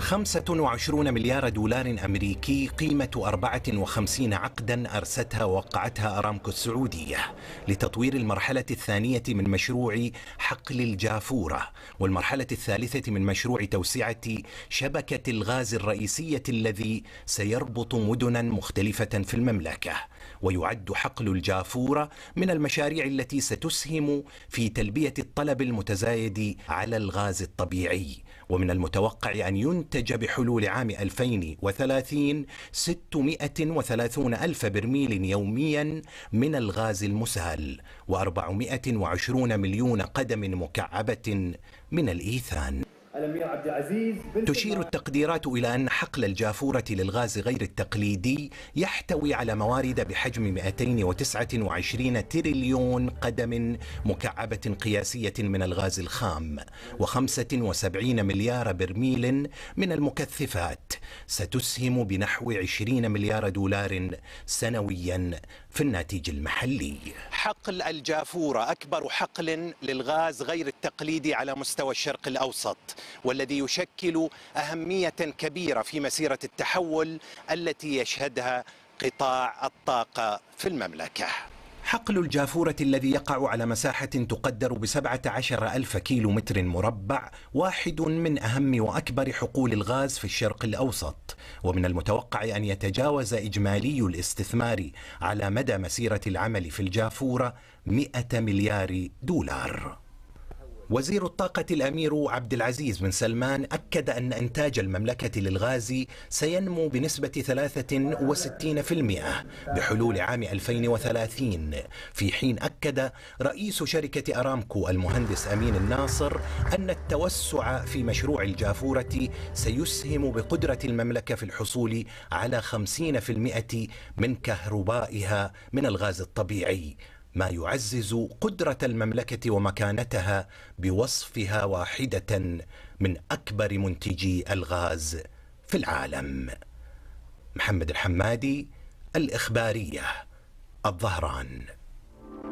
25 مليار دولار أمريكي قيمة 54 عقدا أرستها ووقعتها أرامكو السعودية لتطوير المرحلة الثانية من مشروع حقل الجافورة والمرحلة الثالثة من مشروع توسعة شبكة الغاز الرئيسية الذي سيربط مدنا مختلفة في المملكة ويعد حقل الجافورة من المشاريع التي ستسهم في تلبية الطلب المتزايد على الغاز الطبيعي ومن المتوقع أن ينتج أنتج بحلول عام 2030 630 ألف برميل يوميا من الغاز المسهل و420 مليون قدم مكعبة من الإيثان الأمير عبد العزيز تشير التقديرات إلى أن حقل الجافورة للغاز غير التقليدي يحتوي على موارد بحجم 229 تريليون قدم مكعبة قياسية من الغاز الخام و75 مليار برميل من المكثفات ستسهم بنحو 20 مليار دولار سنويا في الناتج المحلي حقل الجافوره اكبر حقل للغاز غير التقليدي على مستوى الشرق الاوسط والذي يشكل اهميه كبيره في مسيره التحول التي يشهدها قطاع الطاقه في المملكه حقل الجافورة الذي يقع على مساحة تقدر بسبعة عشر ألف كيلو متر مربع واحد من أهم وأكبر حقول الغاز في الشرق الأوسط ومن المتوقع أن يتجاوز إجمالي الاستثمار على مدى مسيرة العمل في الجافورة 100 مليار دولار وزير الطاقة الأمير عبد العزيز بن سلمان أكد أن إنتاج المملكة للغاز سينمو بنسبة 63% بحلول عام 2030 في حين أكد رئيس شركة أرامكو المهندس أمين الناصر أن التوسع في مشروع الجافورة سيسهم بقدرة المملكة في الحصول على 50% من كهربائها من الغاز الطبيعي ما يعزز قدره المملكه ومكانتها بوصفها واحده من اكبر منتجي الغاز في العالم محمد الحمادي الاخباريه الظهران